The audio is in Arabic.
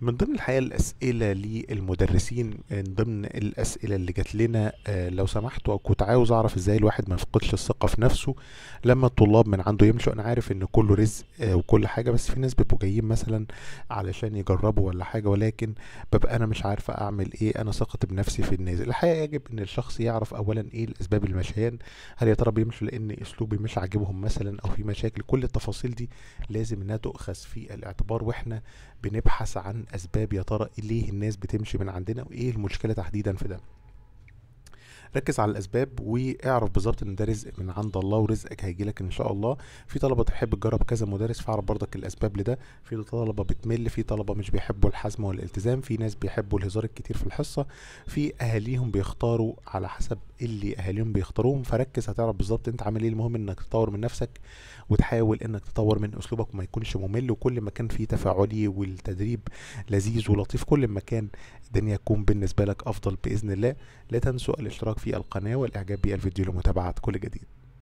من ضمن الحقيقه الاسئله للمدرسين من ضمن الاسئله اللي جات لنا آه، لو سمحتوا كنت عاوز اعرف ازاي الواحد ما يفقدش الثقه في نفسه لما الطلاب من عنده يمشوا انا عارف ان كله رزق آه، وكل حاجه بس في ناس بيبقوا جايين مثلا علشان يجربوا ولا حاجه ولكن ببقى انا مش عارف اعمل ايه انا ثقت بنفسي في النازل الحقيقه يجب ان الشخص يعرف اولا ايه الاسباب المشيان هل يا ترى بيمشوا لان اسلوبي مش عاجبهم مثلا او في مشاكل كل التفاصيل دي لازم انها تؤخذ في الاعتبار واحنا بنبحث عن عن اسباب يا ترى ليه الناس بتمشي من عندنا وايه المشكله تحديدا في ده ركز على الاسباب واعرف بالظبط ان ده رزق من عند الله ورزقك هيجي لك ان شاء الله في طلبه تحب تجرب كذا مدرس فاعرف برضك الاسباب لده في طلبه بتمل في طلبه مش بيحبوا الحزم والالتزام في ناس بيحبوا الهزار الكتير في الحصه في اهاليهم بيختاروا على حسب اللي اهاليهم بيختاروهم فركز هتعرف بالظبط انت عامل ايه المهم انك تطور من نفسك وتحاول انك تطور من اسلوبك وما يكونش ممل وكل ما كان فيه تفاعلي والتدريب لذيذ ولطيف كل ما كان الدنيا تكون بالنسبة لك أفضل بإذن الله لا تنسوا الاشتراك في القناة والإعجاب بالفيديو لمتابعة كل جديد